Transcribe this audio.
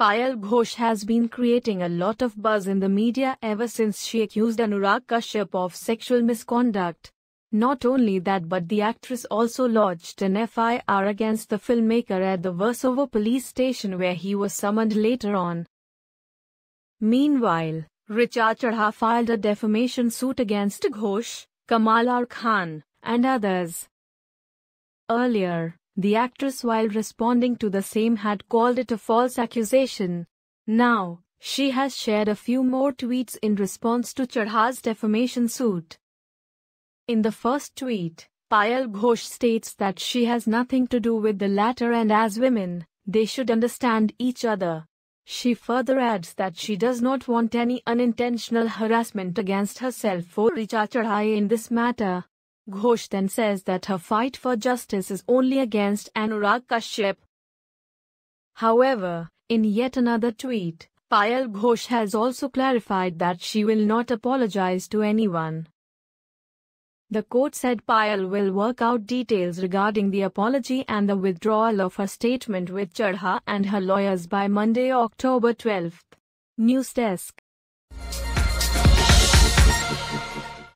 Payal Ghosh has been creating a lot of buzz in the media ever since she accused Anurag Kashyap of sexual misconduct. Not only that but the actress also lodged an FIR against the filmmaker at the Versova police station where he was summoned later on. Meanwhile, Richa Chadha filed a defamation suit against Ghosh, Kamal Khan, and others. Earlier, the actress while responding to the same had called it a false accusation. Now, she has shared a few more tweets in response to Chadha's defamation suit. In the first tweet, Payal Ghosh states that she has nothing to do with the latter and as women, they should understand each other. She further adds that she does not want any unintentional harassment against herself or Richa Chadha in this matter. Ghosh then says that her fight for justice is only against Anurag Kashyap. However, in yet another tweet, Payal Ghosh has also clarified that she will not apologize to anyone. The court said Payal will work out details regarding the apology and the withdrawal of her statement with Chadha and her lawyers by Monday, October 12. News Desk